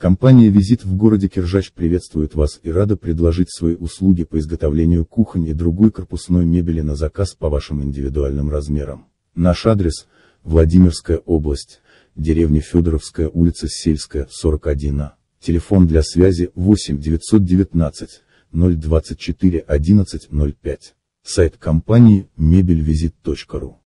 Компания «Визит» в городе Киржач приветствует вас и рада предложить свои услуги по изготовлению кухонь и другой корпусной мебели на заказ по вашим индивидуальным размерам. Наш адрес – Владимирская область, деревня Федоровская, улица Сельская, 41А. Телефон для связи 8 919 024 11 05. Сайт компании мебельвизит.ру